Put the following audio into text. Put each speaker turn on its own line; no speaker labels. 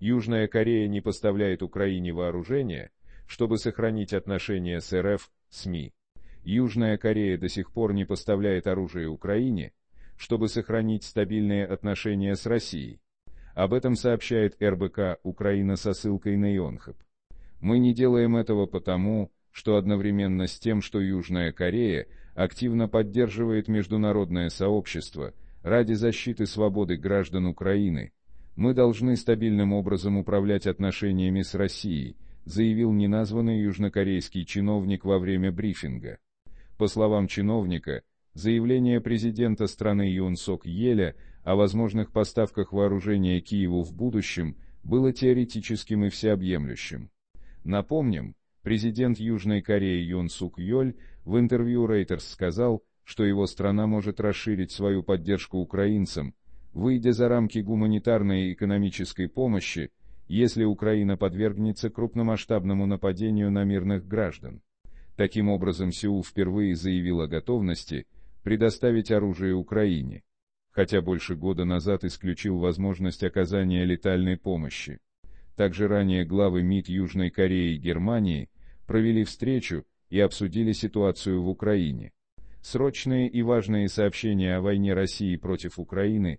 Южная Корея не поставляет Украине вооружения, чтобы сохранить отношения с РФ, СМИ. Южная Корея до сих пор не поставляет оружие Украине, чтобы сохранить стабильные отношения с Россией. Об этом сообщает РБК «Украина» со ссылкой на Ионхаб. Мы не делаем этого потому, что одновременно с тем, что Южная Корея активно поддерживает международное сообщество ради защиты свободы граждан Украины – мы должны стабильным образом управлять отношениями с Россией, заявил неназванный южнокорейский чиновник во время брифинга. По словам чиновника, заявление президента страны Юн Сок Еля о возможных поставках вооружения Киеву в будущем было теоретическим и всеобъемлющим. Напомним, президент Южной Кореи Юн Сук Йоль в интервью Reuters сказал, что его страна может расширить свою поддержку украинцам, Выйдя за рамки гуманитарной и экономической помощи, если Украина подвергнется крупномасштабному нападению на мирных граждан. Таким образом, Сеул впервые заявил о готовности предоставить оружие Украине, хотя больше года назад исключил возможность оказания летальной помощи. Также ранее главы МИД Южной Кореи и Германии провели встречу и обсудили ситуацию в Украине. Срочные и важные сообщения о войне России против Украины